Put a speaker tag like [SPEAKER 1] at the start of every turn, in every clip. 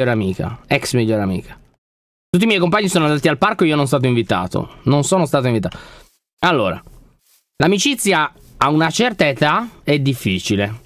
[SPEAKER 1] migliore amica, ex migliore amica. Tutti i miei compagni sono andati al parco e io non sono stato invitato. Non sono stato invitato. Allora, l'amicizia a una certa età è difficile.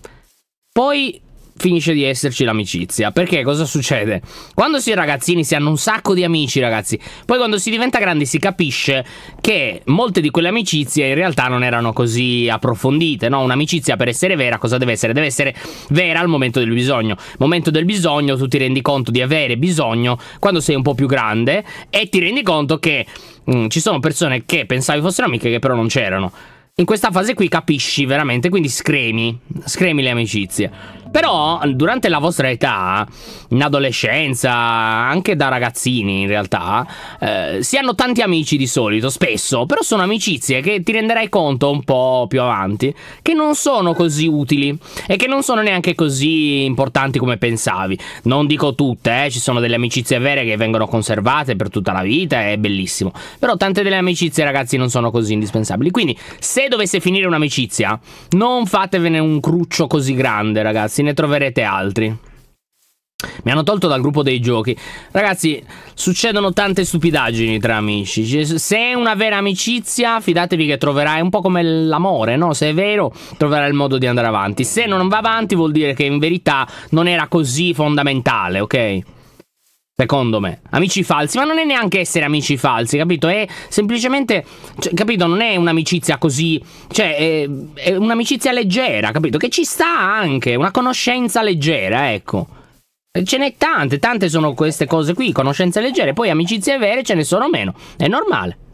[SPEAKER 1] Poi finisce di esserci l'amicizia. Perché cosa succede? Quando si è ragazzini si hanno un sacco di amici, ragazzi. Poi quando si diventa grandi si capisce che molte di quelle amicizie in realtà non erano così approfondite, no? Un'amicizia per essere vera cosa deve essere? Deve essere vera al momento del bisogno. Momento del bisogno tu ti rendi conto di avere bisogno quando sei un po' più grande e ti rendi conto che mh, mm, ci sono persone che pensavi fossero amiche che però non c'erano. In questa fase qui capisci veramente, quindi scremi, scremi le amicizie. Però durante la vostra età, in adolescenza, anche da ragazzini in realtà, eh, si hanno tanti amici di solito, spesso, però sono amicizie che ti renderai conto un po' più avanti, che non sono così utili e che non sono neanche così importanti come pensavi. Non dico tutte, eh, ci sono delle amicizie vere che vengono conservate per tutta la vita, è bellissimo. Però tante delle amicizie, ragazzi, non sono così indispensabili. Quindi, se dovesse finire un'amicizia, non fatevene un cruccio così grande, ragazzi ne troverete altri. Mi hanno tolto dal gruppo dei giochi. Ragazzi, succedono tante stupidaggini tra amici. Se è una vera amicizia, fidatevi che troverai un po' come l'amore, no? Se è vero, troverai il modo di andare avanti. Se non va avanti, vuol dire che in verità non era così fondamentale, ok? Secondo me, amici falsi, ma non è neanche essere amici falsi, capito? È semplicemente, cioè, capito? Non è un'amicizia così, cioè, è, è un'amicizia leggera, capito? Che ci sta anche, una conoscenza leggera, ecco. Ce n'è tante, tante sono queste cose qui, conoscenze leggere, poi amicizie vere ce ne sono meno, è normale.